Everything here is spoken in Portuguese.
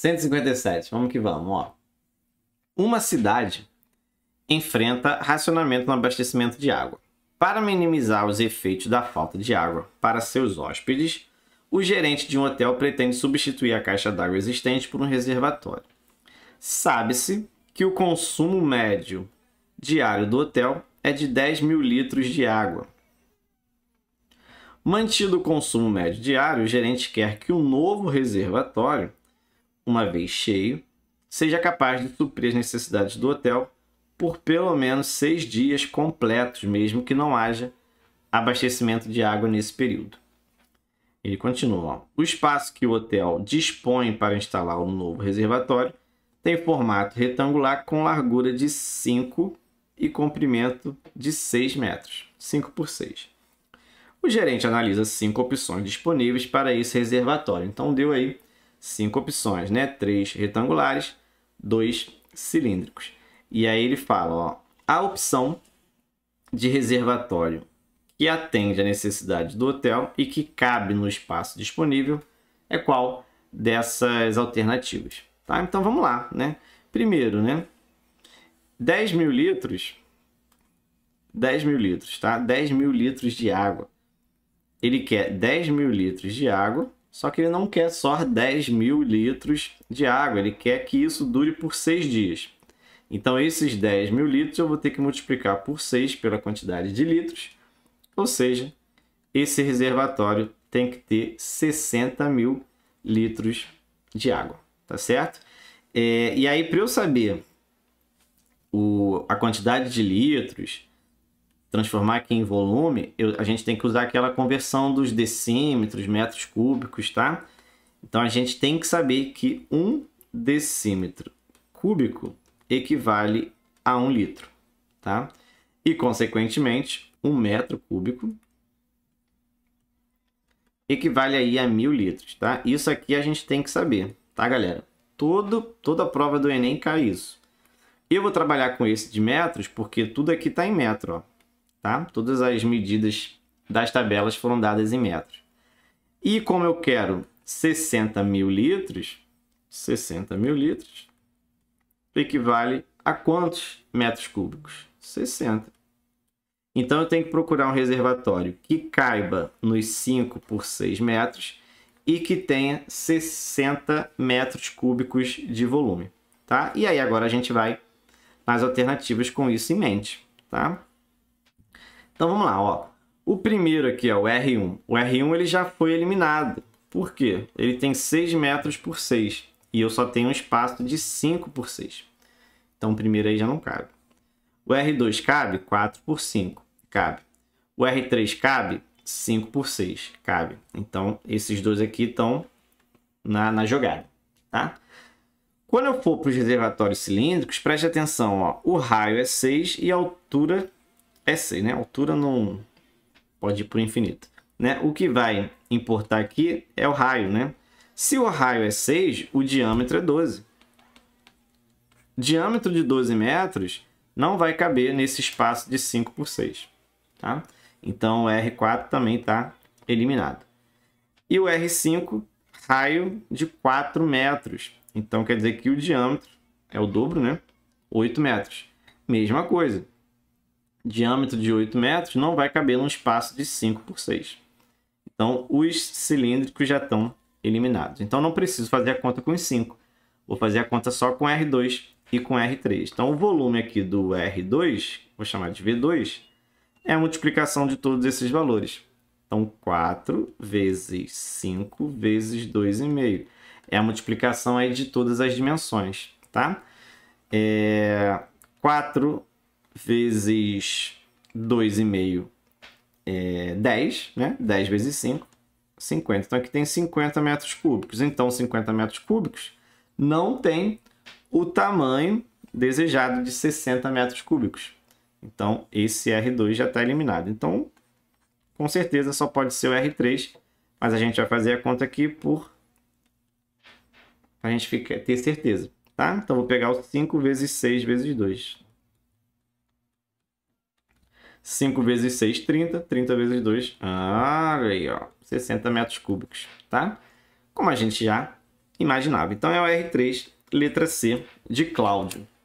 157, vamos que vamos, ó. Uma cidade enfrenta racionamento no abastecimento de água. Para minimizar os efeitos da falta de água para seus hóspedes, o gerente de um hotel pretende substituir a caixa d'água existente por um reservatório. Sabe-se que o consumo médio diário do hotel é de 10 mil litros de água. Mantido o consumo médio diário, o gerente quer que o um novo reservatório uma vez cheio, seja capaz de suprir as necessidades do hotel por pelo menos seis dias completos, mesmo que não haja abastecimento de água nesse período. Ele continua: o espaço que o hotel dispõe para instalar o um novo reservatório tem formato retangular com largura de 5 e comprimento de 6 metros, 5 por 6. O gerente analisa cinco opções disponíveis para esse reservatório. Então deu aí cinco opções, né? Três retangulares, dois cilíndricos. E aí ele fala, ó, a opção de reservatório que atende a necessidade do hotel e que cabe no espaço disponível é qual dessas alternativas? Tá? Então vamos lá, né? Primeiro, né? 10 mil litros, 10 mil litros, tá? 10 mil litros de água. Ele quer 10 mil litros de água só que ele não quer só 10 mil litros de água, ele quer que isso dure por 6 dias. Então, esses 10 mil litros eu vou ter que multiplicar por 6 pela quantidade de litros, ou seja, esse reservatório tem que ter 60 mil litros de água, tá certo? É, e aí, para eu saber o, a quantidade de litros transformar aqui em volume, eu, a gente tem que usar aquela conversão dos decímetros, metros cúbicos, tá? Então a gente tem que saber que um decímetro cúbico equivale a um litro, tá? E, consequentemente, um metro cúbico equivale aí a mil litros, tá? Isso aqui a gente tem que saber, tá, galera? Todo, toda a prova do Enem cai isso. Eu vou trabalhar com esse de metros porque tudo aqui está em metro, ó tá? Todas as medidas das tabelas foram dadas em metros. E como eu quero 60 mil litros, 60 mil litros equivale a quantos metros cúbicos? 60. Então eu tenho que procurar um reservatório que caiba nos 5 por 6 metros e que tenha 60 metros cúbicos de volume, tá? E aí agora a gente vai nas alternativas com isso em mente, tá? Então vamos lá, ó. O primeiro aqui, é o R1. O R1 ele já foi eliminado. Por quê? Ele tem 6 metros por 6 e eu só tenho um espaço de 5 por 6. Então o primeiro aí já não cabe. O R2 cabe 4 por 5, cabe. O R3 cabe 5 por 6, cabe. Então esses dois aqui estão na, na jogada, tá? Quando eu for para os reservatórios cilíndricos, preste atenção, ó, o raio é 6 e a altura é C, né? A Altura não pode ir para o infinito. Né? O que vai importar aqui é o raio, né? Se o raio é 6, o diâmetro é 12. Diâmetro de 12 metros não vai caber nesse espaço de 5 por 6. Tá? Então o R4 também está eliminado. E o R5, raio de 4 metros. Então quer dizer que o diâmetro é o dobro, né? 8 metros. Mesma coisa diâmetro de 8 metros, não vai caber num espaço de 5 por 6. Então, os cilíndricos já estão eliminados. Então, não preciso fazer a conta com os 5. Vou fazer a conta só com R2 e com R3. Então, o volume aqui do R2, vou chamar de V2, é a multiplicação de todos esses valores. Então, 4 vezes 5 vezes 2,5. É a multiplicação aí de todas as dimensões, tá? É... 4 vezes 2,5 é 10, né? 10 vezes 5, 50. Então aqui tem 50 metros cúbicos. Então 50 metros cúbicos não tem o tamanho desejado de 60 metros cúbicos. Então esse R2 já está eliminado. Então com certeza só pode ser o R3, mas a gente vai fazer a conta aqui por a gente ter certeza, tá? Então vou pegar o 5 vezes 6 vezes 2. 5 vezes 6, 30. 30 vezes 2, olha aí, ó, 60 metros cúbicos, tá? Como a gente já imaginava. Então é o R3, letra C de Cláudio.